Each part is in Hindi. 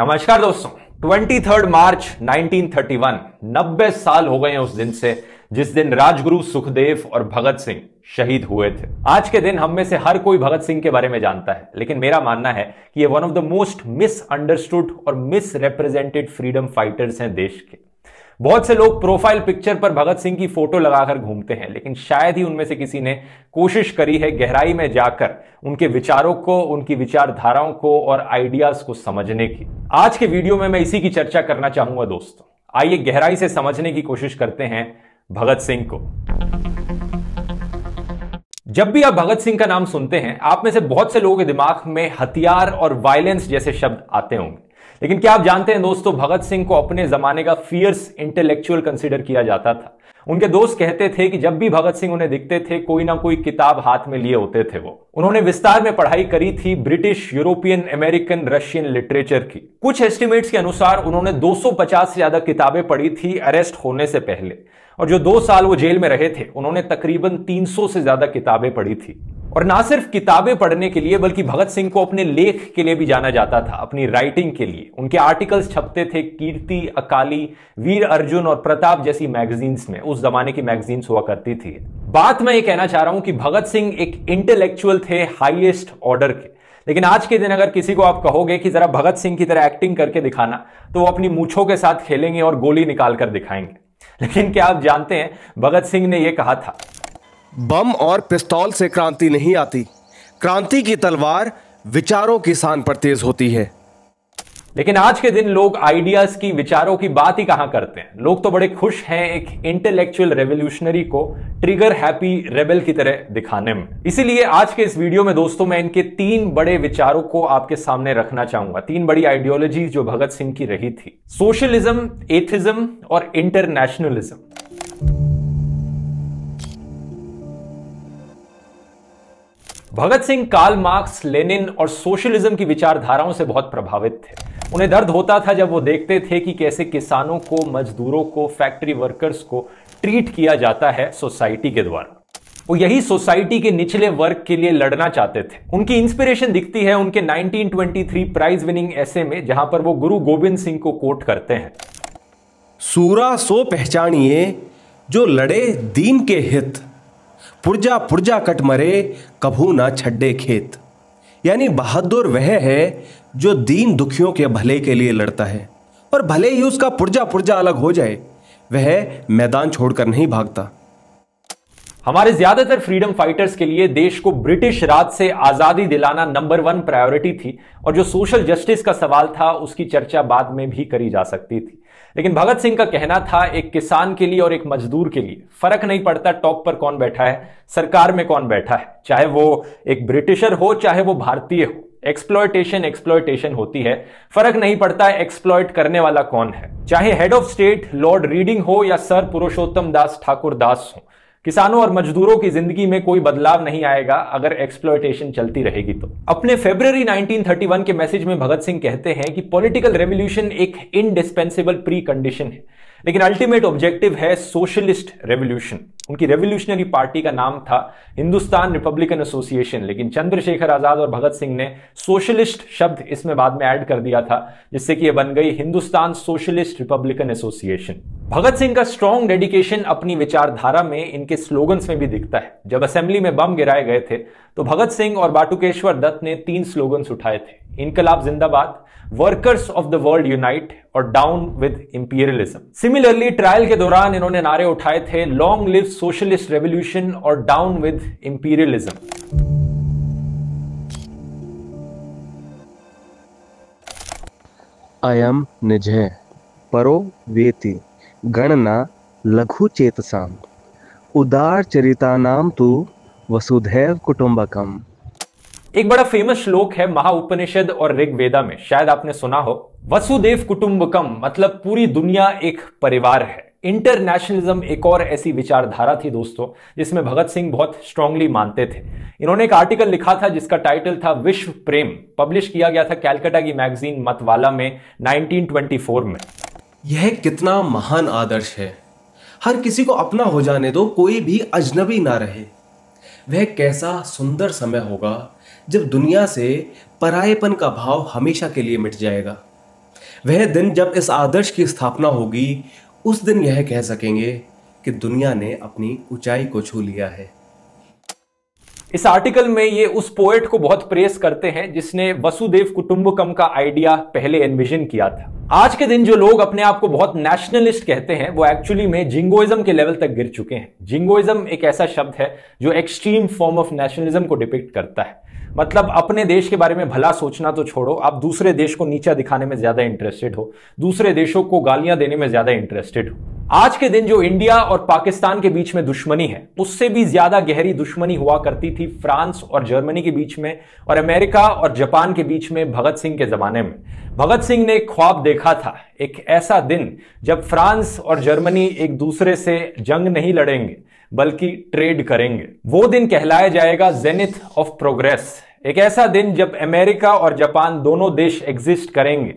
नमस्कार दोस्तों 23 मार्च 1931 90 साल हो गए उस दिन से जिस दिन राजगुरु सुखदेव और भगत सिंह शहीद हुए थे आज के दिन हम में से हर कोई भगत सिंह के बारे में जानता है लेकिन मेरा मानना है कि ये one of the most misunderstood और मिसरिप्रेजेंटेड फ्रीडम फाइटर्स हैं देश के बहुत से लोग प्रोफाइल पिक्चर पर भगत सिंह की फोटो लगाकर घूमते हैं लेकिन शायद ही उनमें से किसी ने कोशिश करी है गहराई में जाकर उनके विचारों को उनकी विचारधाराओं को और आइडियाज को समझने की आज के वीडियो में मैं इसी की चर्चा करना चाहूंगा दोस्तों आइए गहराई से समझने की कोशिश करते हैं भगत सिंह को जब भी आप भगत सिंह का नाम सुनते हैं आप में से बहुत से लोगों के दिमाग में हथियार और वायलेंस जैसे शब्द आते होंगे लेकिन क्या आप जानते हैं दोस्तों भगत सिंह को अपने जमाने का फियर्स इंटेलेक्चुअल कंसिडर किया जाता था उनके दोस्त कहते थे कि जब भी भगत सिंह उन्हें दिखते थे कोई ना कोई किताब हाथ में लिए होते थे वो उन्होंने विस्तार में पढ़ाई करी थी British European American Russian literature की कुछ एस्टिमेट्स के अनुसार उन्होंने 250 से ज्यादा किताबें पढ़ी थी अरेस्ट होने से पहले और जो दो साल वो जेल में रहे थे उन्होंने तकरीबन 300 से ज्यादा किताबें पढ़ी थी और ना सिर्फ किताबें पढ़ने के लिए बल्कि भगत सिंह को अपने लेख के लिए भी जाना जाता था अपनी राइटिंग के लिए उनके आर्टिकल्स छपते थे कीर्ति अकाली वीर अर्जुन और प्रताप जैसी मैगजीन्स में उस जमाने की मैगजीन्स हुआ करती थी बात मैं ये कहना चाह रहा हूं कि भगत सिंह एक इंटेलेक्चुअल थे हाइएस्ट ऑर्डर के लेकिन आज के दिन अगर किसी को आप कहोगे कि जरा भगत सिंह की तरह एक्टिंग करके दिखाना तो वो अपनी मूछों के साथ खेलेंगे और गोली निकाल कर दिखाएंगे लेकिन क्या आप जानते हैं भगत सिंह ने यह कहा था बम और पिस्तौल से क्रांति नहीं आती क्रांति की तलवार विचारों की शान पर तेज होती है लेकिन आज के दिन लोग आइडियाज की विचारों की बात ही कहां करते हैं लोग तो बड़े खुश हैं एक इंटेलेक्चुअल रेवोल्यूशनरी को ट्रिगर हैप्पी रेबल की तरह दिखाने में इसीलिए आज के इस वीडियो में दोस्तों मैं इनके तीन बड़े विचारों को आपके सामने रखना चाहूंगा तीन बड़ी आइडियोलॉजी जो भगत सिंह की रही थी सोशलिज्म एथिज्म और internationalism Bhagat Singh Karl Marx Lenin और सोशलिज्म की विचारधाराओं से बहुत प्रभावित थे उन्हें दर्द होता था जब वो देखते थे कि कैसे किसानों को मजदूरों को फैक्ट्री वर्कर्स को ट्रीट किया जाता है सोसाइटी के द्वारा वो यही सोसाइटी के निचले वर्ग के लिए लड़ना चाहते थे उनकी इंस्पिरेशन दिखती है उनके 1923 प्राइज विनिंग ऐसे में जहां पर वो गुरु गोविंद सिंह को कोट करते हैं सूरा सो पहचानिए जो लड़े दीन के हित पुर्जा पुर्जा कट मरे कभू ना छड्डे खेत यानी बहादुर वह है जो दीन दुखियों के भले के लिए लड़ता है और भले ही उसका पुर्जा पुर्जा अलग हो जाए वह मैदान छोड़कर नहीं भागता हमारे ज्यादातर फ्रीडम फाइटर्स के लिए देश को ब्रिटिश राज से आजादी दिलाना नंबर वन प्रायोरिटी थी और जो सोशल जस्टिस का सवाल था उसकी चर्चा बाद में भी करी जा सकती थी लेकिन भगत सिंह का कहना था एक किसान के लिए और एक मजदूर के लिए फर्क नहीं पड़ता टॉप पर कौन बैठा है सरकार में कौन बैठा है चाहे वो एक ब्रिटिशर हो चाहे वो भारतीय हो एक्सप्लॉयटेशन एक्सप्लॉयटेशन होती है फर्क नहीं पड़ता है एक्सप्लॉयट करने वाला कौन है चाहे head of state Lord Reading हो या सर पुरुषोत्तम दास ठाकुर दास हो किसानों और मजदूरों की जिंदगी में कोई बदलाव नहीं आएगा अगर एक्सप्लोइटेशन चलती रहेगी तो अपने फेब्रवरी 1931 के मैसेज में भगत सिंह कहते हैं कि पॉलिटिकल रेवोल्यूशन एक इनडिस्पेंसेबल प्री कंडीशन है लेकिन अल्टीमेट ऑब्जेक्टिव है सोशलिस्ट रेवोल्यूशन उनकी रेवोल्यूशनरी पार्टी का नाम था हिंदुस्तान रिपब्लिकन एसोसिएशन लेकिन चंद्रशेखर आजाद और भगत सिंह ने सोशलिस्ट शब्द इसमें बाद में ऐड कर दिया था जिससे कि यह बन गई Hindustan Socialist Republican Association Bhagat Singh का स्ट्रॉन्ग डेडिकेशन अपनी विचारधारा में इनके स्लोगन्स में भी दिखता है जब असेंबली में बम गिराए गए थे तो भगत सिंह और बाटुकेश्वर दत्त ने तीन स्लोगन्स उठाए थे इनकलाब जिंदाबाद workers of the world unite और down with imperialism similarly trial के दौरान इन्होंने नारे उठाए थे लॉन्ग लिव सोशलिस्ट रेवोल्यूशन और डाउन विद इंपीरियलिज्म एम निजे परो वेती गणना लघु चेतसा उदार चरिता नाम तो वसुधैव कुटुंबकम एक बड़ा फेमस श्लोक है महाउपनिषद और ऋग्वेदा में शायद आपने सुना हो वसुदेव कुटुंबकम मतलब पूरी दुनिया एक परिवार है इंटरनेशनलिज्म एक और ऐसी विचारधारा थी दोस्तों जिसमें भगत सिंह बहुत स्ट्रांगली मानते थे इन्होंने एक आर्टिकल लिखा था जिसका टाइटल था विश्व प्रेम पब्लिश किया गया था कैलकाटा की मैगजीन मतवाला में 1924 में यह कितना महान आदर्श है हर किसी को अपना हो जाने दो कोई भी अजनबी ना रहे वह कैसा सुंदर समय होगा जब दुनिया से परायेपन का भाव हमेशा के लिए मिट जाएगा वह दिन जब इस आदर्श की स्थापना होगी उस दिन यह कह सकेंगे कि दुनिया ने अपनी ऊंचाई को छू लिया है इस आर्टिकल में ये उस पोएट को बहुत प्रेस करते हैं जिसने वसुदेव कुटुंबकम का आइडिया पहले एनविजन किया था आज के दिन जो लोग अपने आप को बहुत नेशनलिस्ट कहते हैं वो एक्चुअली में जिंगोइज्म के लेवल तक गिर चुके हैं जिंगोइज्म एक ऐसा शब्द है जो एक्सट्रीम फॉर्म ऑफ नेशनलिज्म को डिपिक्ट करता है मतलब अपने देश के बारे में भला सोचना तो छोड़ो आप दूसरे देश को नीचा दिखाने में ज्यादा इंटरेस्टेड हो दूसरे देशों को गालियां देने में ज्यादा इंटरेस्टेड हो आज के दिन जो इंडिया और पाकिस्तान के बीच में दुश्मनी है उससे भी ज्यादा गहरी दुश्मनी हुआ करती थी फ्रांस और जर्मनी के बीच में और अमेरिका और जापान के बीच में भगत सिंह के जमाने में भगत सिंह ने ख्वाब देखा था एक ऐसा दिन जब फ्रांस और जर्मनी एक दूसरे से जंग नहीं लड़ेंगे बल्कि ट्रेड करेंगे वो दिन कहलाया जाएगा जेनिथ ऑफ प्रोग्रेस एक ऐसा दिन जब अमेरिका और जापान दोनों देश एग्जिस्ट करेंगे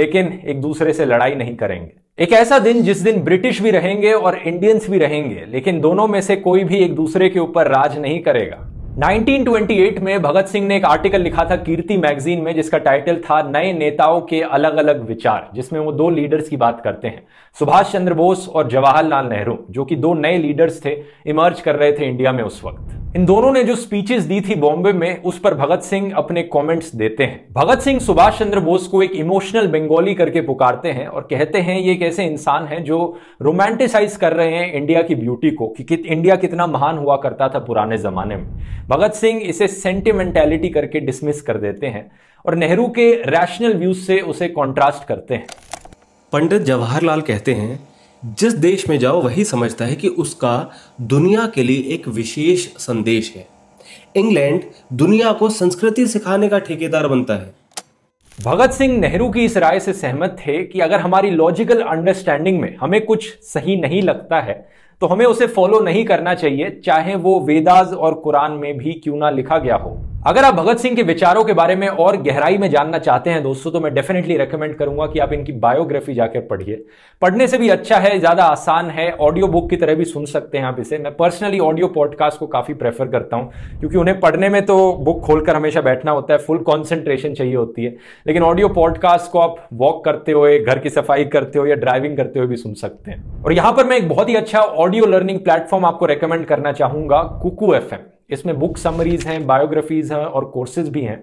लेकिन एक दूसरे से लड़ाई नहीं करेंगे एक ऐसा दिन जिस दिन ब्रिटिश भी रहेंगे और इंडियंस भी रहेंगे लेकिन दोनों में से कोई भी एक दूसरे के ऊपर राज नहीं करेगा 1928 में भगत सिंह ने एक आर्टिकल लिखा था कीर्ति मैगजीन में जिसका टाइटल था नए नेताओं के अलग अलग विचार जिसमें वो दो लीडर्स की बात करते हैं सुभाष चंद्र बोस और जवाहरलाल नेहरू जो कि दो नए लीडर्स थे इमर्ज कर रहे थे इंडिया में उस वक्त इन दोनों ने जो स्पीचेस दी थी बॉम्बे में उस पर भगत सिंह अपने कमेंट्स देते हैं भगत सिंह सुभाष चंद्र बोस को एक इमोशनल बंगाली करके पुकारते हैं और कहते हैं ये एक ऐसे इंसान हैं जो रोमांटिसाइज कर रहे हैं इंडिया की ब्यूटी को कि, इंडिया कितना महान हुआ करता था पुराने जमाने में भगत सिंह इसे सेंटिमेंटेलिटी करके डिसमिस कर देते हैं और नेहरू के रैशनल व्यूज से उसे कॉन्ट्रास्ट करते हैं पंडित जवाहरलाल कहते हैं जिस देश में जाओ वही समझता है कि उसका दुनिया के लिए एक विशेष संदेश है इंग्लैंड दुनिया को संस्कृति सिखाने का ठेकेदार बनता है भगत सिंह नेहरू की इस राय से सहमत थे कि अगर हमारी लॉजिकल अंडरस्टैंडिंग में हमें कुछ सही नहीं लगता है तो हमें उसे फॉलो नहीं करना चाहिए चाहे वो वेदाज और कुरान में भी क्यों ना लिखा गया हो अगर आप भगत सिंह के विचारों के बारे में और गहराई में जानना चाहते हैं दोस्तों तो मैं डेफिनेटली रेकमेंड करूंगा कि आप इनकी बायोग्राफी जाकर पढ़िए पढ़ने से भी अच्छा है ज़्यादा आसान है ऑडियो बुक की तरह भी सुन सकते हैं आप इसे मैं पर्सनली ऑडियो पॉडकास्ट को काफ़ी प्रेफर करता हूं क्योंकि उन्हें पढ़ने में तो बुक खोलकर हमेशा बैठना होता है फुल कॉन्सेंट्रेशन चाहिए होती है लेकिन ऑडियो पॉडकास्ट को आप वॉक करते हुए घर की सफाई करते हो या ड्राइविंग करते हुए भी सुन सकते हैं और यहाँ पर मैं एक बहुत ही अच्छा ऑडियो लर्निंग प्लेटफॉर्म आपको रिकमेंड करना चाहूंगा कुकू एफ इसमें बुक समरीज हैं बायोग्राफीज हैं और कोर्सेज भी हैं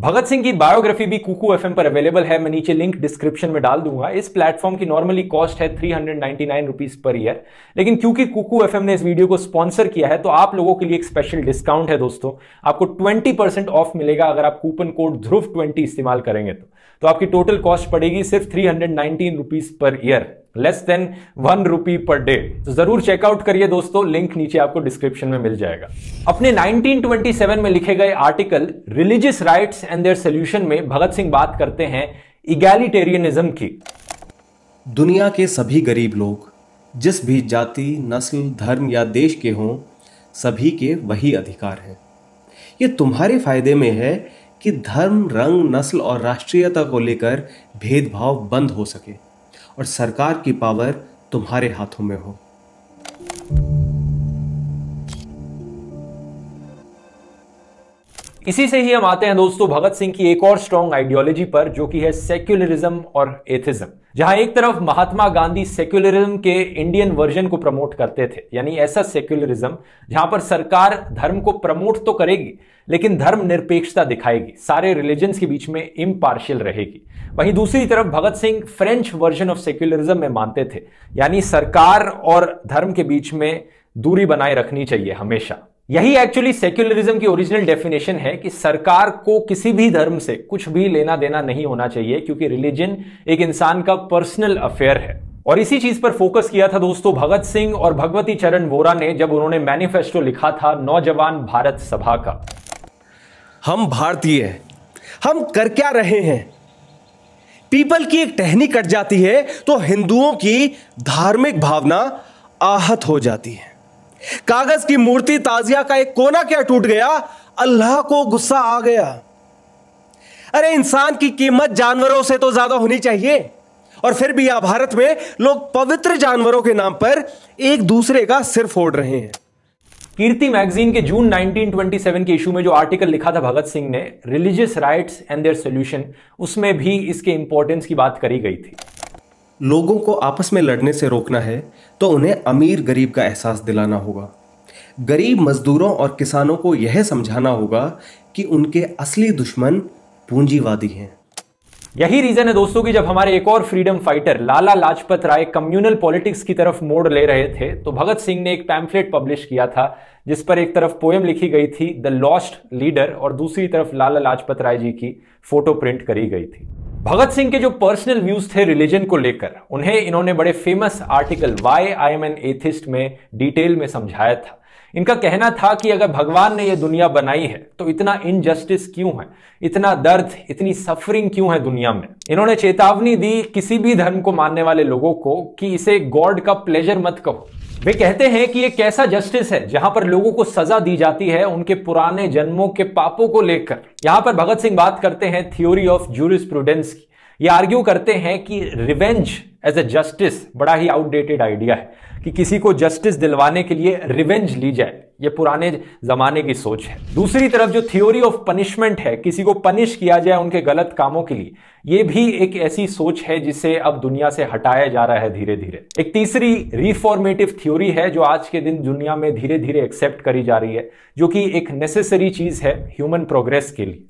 भगत सिंह की बायोग्राफी भी कुकू एफ पर अवेलेबल है मैं नीचे लिंक डिस्क्रिप्शन में डाल दूंगा इस प्लेटफॉर्म की नॉर्मली कॉस्ट है three hundred rupees per year लेकिन क्योंकि कुकू एफ ने इस वीडियो को स्पॉन्सर किया है तो आप लोगों के लिए एक स्पेशल डिस्काउंट है दोस्तों आपको 20% ऑफ मिलेगा अगर आप कूपन कोड ध्रुव ट्वेंटी इस्तेमाल करेंगे तो, तो आपकी टोटल कॉस्ट पड़ेगी सिर्फ three hundred per year less than one rupee per day तो जरूर चेकआउट करिए दोस्तों लिंक नीचे आपको डिस्क्रिप्शन में मिल जाएगा अपने 1927 में लिखे गए article religious rights and their solution में भगत सिंह बात करते हैं इगैलिटेरियनिज्म की दुनिया के सभी गरीब लोग जिस भी जाति नस्ल धर्म या देश के हों सभी के वही अधिकार हैं ये तुम्हारे फायदे में है कि धर्म रंग नस्ल और राष्ट्रीयता को लेकर भेदभाव बंद हो सके और सरकार की पावर तुम्हारे हाथों में हो इसी से ही हम आते हैं दोस्तों भगत सिंह की एक और स्ट्रॉन्ग आइडियोलॉजी पर जो कि है सेक्युलरिज्म और एथिज्म जहां एक तरफ महात्मा गांधी सेक्युलरिज्म के इंडियन वर्जन को प्रमोट करते थे यानी ऐसा सेक्युलरिज्म जहां पर सरकार धर्म को प्रमोट तो करेगी लेकिन धर्म निरपेक्षता दिखाएगी सारे रिलीजन्स के बीच में इम्पार्शियल रहेगी वहीं दूसरी तरफ Bhagat Singh French version of secularism में मानते थे यानी सरकार और धर्म के बीच में दूरी बनाए रखनी चाहिए हमेशा यही एक्चुअली सेक्युलरिज्म की ओरिजिनल डेफिनेशन है कि सरकार को किसी भी धर्म से कुछ भी लेना देना नहीं होना चाहिए क्योंकि रिलीजन एक इंसान का पर्सनल अफेयर है और इसी चीज पर फोकस किया था दोस्तों भगत सिंह और भगवती चरण वोरा ने जब उन्होंने मैनिफेस्टो लिखा था नौजवान भारत सभा का हम भारतीय हम कर क्या रहे हैं पीपल की एक टहनी कट जाती है तो हिंदुओं की धार्मिक भावना आहत हो जाती है कागज की मूर्ति ताजिया का एक कोना क्या टूट गया अल्लाह को गुस्सा आ गया अरे इंसान की कीमत जानवरों से तो ज्यादा होनी चाहिए और फिर भी यह भारत में लोग पवित्र जानवरों के नाम पर एक दूसरे का सिर फोड़ रहे हैं कीर्ति मैगजीन के जून 1927 के इशू में जो आर्टिकल लिखा था भगत सिंह ने religious rights and their solution उसमें भी इसके इंपॉर्टेंस की बात करी गई थी लोगों को आपस में लड़ने से रोकना है तो उन्हें अमीर गरीब का एहसास दिलाना होगा गरीब मजदूरों और किसानों को यह समझाना होगा कि उनके असली दुश्मन पूंजीवादी हैं यही रीजन है दोस्तों कि जब हमारे एक और freedom fighter Lala Lajpat Rai communal politics की तरफ मोड़ ले रहे थे तो भगत सिंह ने एक पैम्फलेट पब्लिश किया था जिस पर एक तरफ पोएम लिखी गई थी द लॉस्ट लीडर और दूसरी तरफ लाला लाजपत राय जी की फोटो प्रिंट करी गई थी भगत सिंह के जो पर्सनल व्यूज थे रिलीजन को लेकर उन्हें इन्होंने बड़े famous article why I am an atheist में डिटेल में समझाया था इनका कहना था कि अगर भगवान ने यह दुनिया बनाई है तो इतना इनजस्टिस क्यों है इतना दर्द इतनी सफरिंग क्यों है दुनिया में इन्होंने चेतावनी दी किसी भी धर्म को मानने वाले लोगों को कि इसे गॉड का प्लेजर मत कहो वे कहते हैं कि ये कैसा जस्टिस है जहां पर लोगों को सजा दी जाती है उनके पुराने जन्मों के पापों को लेकर यहां पर भगत सिंह बात करते हैं थ्योरी ऑफ जूरिस प्रूडेंस की ये आर्ग्यू करते हैं कि रिवेंज एज ए जस्टिस बड़ा ही आउटडेटेड आइडिया है कि किसी को जस्टिस दिलवाने के लिए रिवेंज ली जाए ये पुराने जमाने की सोच है दूसरी तरफ जो थ्योरी ऑफ पनिशमेंट है किसी को पनिश किया जाए उनके गलत कामों के लिए ये भी एक ऐसी सोच है जिसे अब दुनिया से हटाया जा रहा है धीरे धीरे एक तीसरी रिफॉर्मेटिव थ्योरी है जो आज के दिन दुनिया में धीरे धीरे एक्सेप्ट करी जा रही है जो कि एक नेसेसरी चीज है ह्यूमन प्रोग्रेस के लिए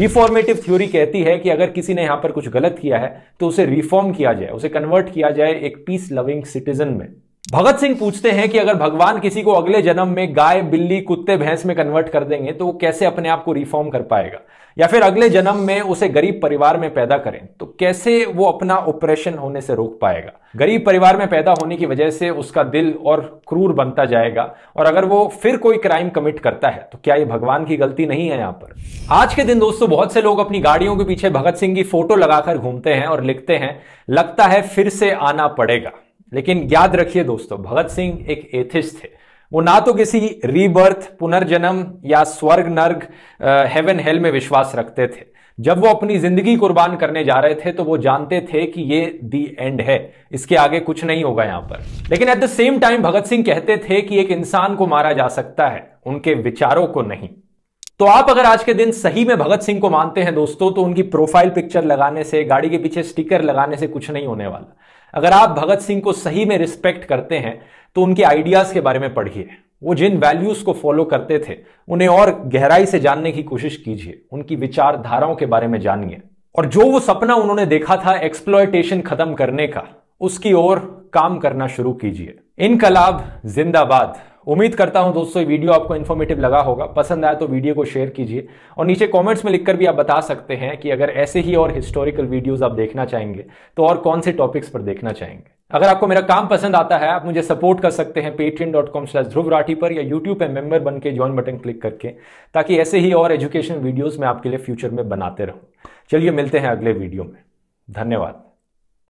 रिफॉर्मेटिव थ्योरी कहती है कि अगर किसी ने यहां पर कुछ गलत किया है तो उसे रिफॉर्म किया जाए उसे कन्वर्ट किया जाए एक पीस लविंग सिटीजन में भगत सिंह पूछते हैं कि अगर भगवान किसी को अगले जन्म में गाय बिल्ली कुत्ते भैंस में कन्वर्ट कर देंगे तो वो कैसे अपने आप को रिफॉर्म कर पाएगा या फिर अगले जन्म में उसे गरीब परिवार में पैदा करें तो कैसे वो अपना ऑपरेशन होने से रोक पाएगा गरीब परिवार में पैदा होने की वजह से उसका दिल और क्रूर बनता जाएगा और अगर वो फिर कोई क्राइम कमिट करता है तो क्या ये भगवान की गलती नहीं है यहाँ पर आज के दिन दोस्तों बहुत से लोग अपनी गाड़ियों के पीछे भगत सिंह की फोटो लगाकर घूमते हैं और लिखते हैं लगता है फिर से आना पड़ेगा लेकिन याद रखिए दोस्तों भगत सिंह एक एथिस्ट थे वो ना तो किसी रीबर्थ पुनर्जन्म या स्वर्ग नर्ग हेवन हेल में विश्वास रखते थे जब वो अपनी जिंदगी कुर्बान करने जा रहे थे तो वो जानते थे कि ये दी एंड है इसके आगे कुछ नहीं होगा यहां पर लेकिन at the same time Bhagat Singh कहते थे कि एक इंसान को मारा जा सकता है उनके विचारों को नहीं तो आप अगर आज के दिन सही में भगत सिंह को मानते हैं दोस्तों तो उनकी प्रोफाइल पिक्चर लगाने से गाड़ी के पीछे स्टिकर लगाने से कुछ नहीं होने वाला अगर आप भगत सिंह को सही में रिस्पेक्ट करते हैं तो उनके आइडियाज के बारे में पढ़िए वो जिन वैल्यूज को फॉलो करते थे उन्हें और गहराई से जानने की कोशिश कीजिए उनकी विचारधाराओं के बारे में जानिए और जो वो सपना उन्होंने देखा था एक्सप्लॉयटेशन खत्म करने का उसकी ओर काम करना शुरू कीजिए इनकलाब जिंदाबाद उम्मीद करता हूं दोस्तों ये वीडियो आपको इन्फॉर्मेटिव लगा होगा पसंद आया तो वीडियो को शेयर कीजिए और नीचे कमेंट्स में लिखकर भी आप बता सकते हैं कि अगर ऐसे ही और हिस्टोरिकल वीडियोस आप देखना चाहेंगे तो और कौन से टॉपिक्स पर देखना चाहेंगे अगर आपको मेरा काम पसंद आता है आप मुझे सपोर्ट कर सकते हैं Paytm dot com slash Dhruv Rathee पर या यूट्यूब पर मेंबर बन के ज्वाइन बटन क्लिक करके ताकि ऐसे ही और एजुकेशन वीडियोज मैं आपके लिए फ्यूचर में बनाते रहूँ चलिए मिलते हैं अगले वीडियो में धन्यवाद